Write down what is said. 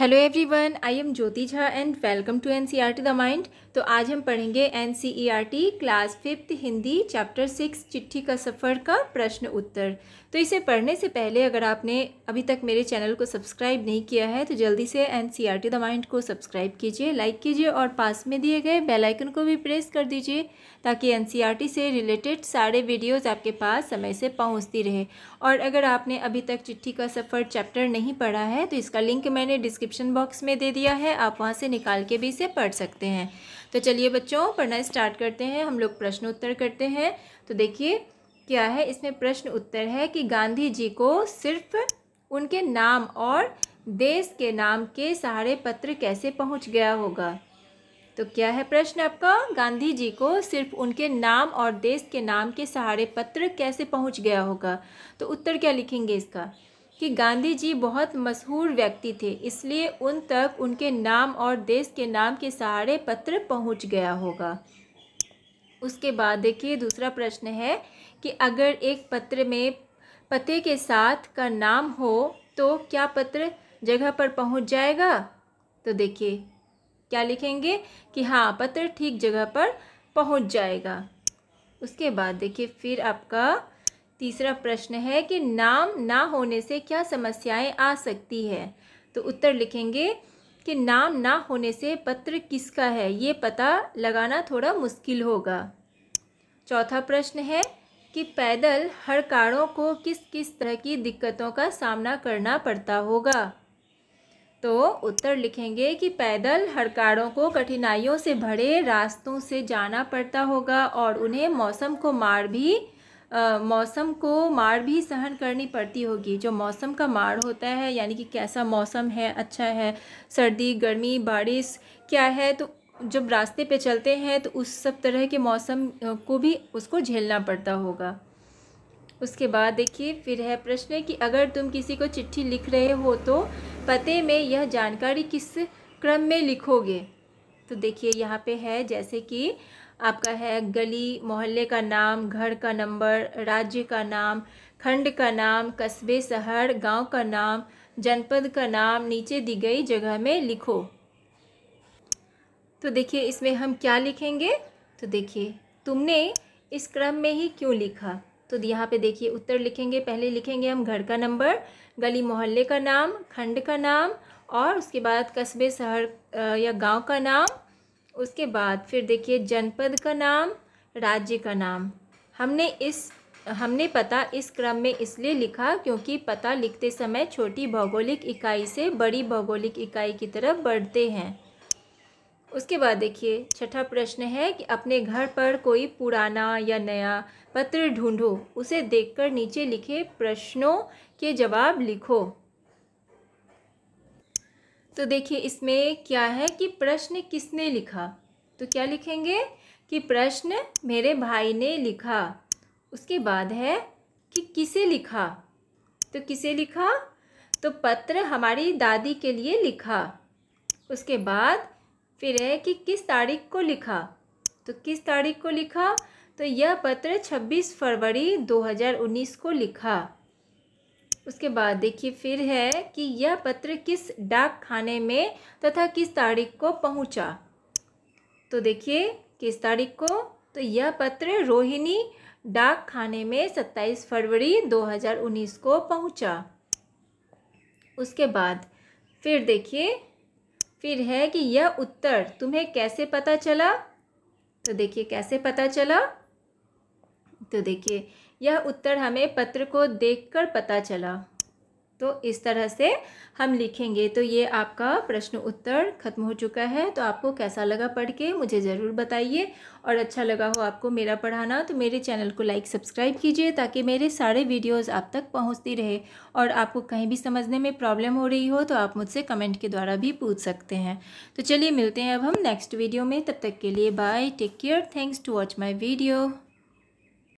hello everyone I am Jyoti Jha and welcome to NCERT the mind तो आज हम पढ़ेंगे NCERT class fifth Hindi chapter six चिट्ठी का सफ़र का प्रश्न उत्तर तो इसे पढ़ने से पहले अगर आपने अभी तक मेरे चैनल को सब्सक्राइब नहीं किया है तो जल्दी से एनसीईआरटी द माइंड को सब्सक्राइब कीजिए लाइक कीजिए और पास में दिए गए बेलाइकन को भी प्रेस कर दीजिए ताकि एन e से रिलेटेड सारे वीडियोज़ आपके पास समय से पहुँचती रहे और अगर आपने अभी तक चिट्ठी का सफ़र चैप्टर नहीं पढ़ा है तो इसका लिंक मैंने डिस्क्रिप डिस्क्रिप्शन बॉक्स में दे दिया है आप वहाँ से निकाल के भी इसे पढ़ सकते हैं तो चलिए बच्चों पढ़ना स्टार्ट करते हैं हम लोग प्रश्न उत्तर करते हैं तो देखिए क्या है इसमें प्रश्न उत्तर है कि गांधी जी को सिर्फ उनके नाम और देश के नाम के सहारे पत्र कैसे पहुंच गया होगा तो क्या है प्रश्न आपका गांधी जी को सिर्फ उनके नाम और देश के नाम के सहारे पत्र कैसे पहुंच गया होगा तो उत्तर क्या लिखेंगे इसका कि गांधी जी बहुत मशहूर व्यक्ति थे इसलिए उन तक उनके नाम और देश के नाम के सहारे पत्र पहुंच गया होगा उसके बाद देखिए दूसरा प्रश्न है कि अगर एक पत्र में पते के साथ का नाम हो तो क्या पत्र जगह पर पहुंच जाएगा तो देखिए क्या लिखेंगे कि हाँ पत्र ठीक जगह पर पहुंच जाएगा उसके बाद देखिए फिर आपका तीसरा प्रश्न है कि नाम ना होने से क्या समस्याएं आ सकती है तो उत्तर लिखेंगे कि नाम ना होने से पत्र किसका है ये पता लगाना थोड़ा मुश्किल होगा चौथा प्रश्न है कि पैदल हर कारों को किस किस तरह की दिक्कतों का सामना करना पड़ता होगा तो उत्तर लिखेंगे कि पैदल हड़कारों को कठिनाइयों से भरे रास्तों से जाना पड़ता होगा और उन्हें मौसम को मार भी मौसम को मार भी सहन करनी पड़ती होगी जो मौसम का मार होता है यानी कि कैसा मौसम है अच्छा है सर्दी गर्मी बारिश क्या है तो जब रास्ते पे चलते हैं तो उस सब तरह के मौसम को भी उसको झेलना पड़ता होगा उसके बाद देखिए फिर है प्रश्न कि अगर तुम किसी को चिट्ठी लिख रहे हो तो पते में यह जानकारी किस क्रम में लिखोगे तो देखिए यहाँ पे है जैसे कि आपका है गली मोहल्ले का नाम घर का नंबर राज्य का नाम खंड का नाम कस्बे शहर गांव का नाम जनपद का नाम नीचे दी गई जगह में लिखो तो देखिए इसमें हम क्या लिखेंगे तो देखिए तुमने इस क्रम में ही क्यों लिखा तो यहाँ पे देखिए उत्तर लिखेंगे पहले लिखेंगे हम घर का नंबर गली मोहल्ले का नाम खंड का नाम और उसके बाद कस्बे शहर या गांव का नाम उसके बाद फिर देखिए जनपद का नाम राज्य का नाम हमने इस हमने पता इस क्रम में इसलिए लिखा क्योंकि पता लिखते समय छोटी भौगोलिक इकाई से बड़ी भौगोलिक इकाई की तरफ बढ़ते हैं उसके बाद देखिए छठा प्रश्न है कि अपने घर पर कोई पुराना या नया पत्र ढूंढो उसे देखकर नीचे लिखे प्रश्नों के जवाब लिखो तो देखिए इसमें क्या है कि प्रश्न किसने लिखा तो क्या लिखेंगे कि प्रश्न मेरे भाई ने लिखा उसके बाद है कि किसे लिखा तो किसे लिखा तो पत्र हमारी दादी के लिए लिखा उसके बाद फिर है कि किस तारीख को लिखा तो किस तारीख को लिखा तो यह पत्र 26 फरवरी 2019 को लिखा उसके बाद देखिए फिर है कि यह पत्र किस डाक खाने में तथा किस तारीख को पहुंचा तो देखिए किस तारीख को तो यह पत्र रोहिणी डाक खाने में 27 फरवरी 2019 को पहुंचा उसके बाद फिर देखिए फिर है कि यह उत्तर तुम्हें कैसे पता चला तो देखिए कैसे पता चला तो देखिए यह उत्तर हमें पत्र को देखकर पता चला तो इस तरह से हम लिखेंगे तो ये आपका प्रश्न उत्तर खत्म हो चुका है तो आपको कैसा लगा पढ़ के मुझे ज़रूर बताइए और अच्छा लगा हो आपको मेरा पढ़ाना तो मेरे चैनल को लाइक सब्सक्राइब कीजिए ताकि मेरे सारे वीडियोस आप तक पहुंचती रहे और आपको कहीं भी समझने में प्रॉब्लम हो रही हो तो आप मुझसे कमेंट के द्वारा भी पूछ सकते हैं तो चलिए मिलते हैं अब हम नेक्स्ट वीडियो में तब तक के लिए bye take care thanks to watch my video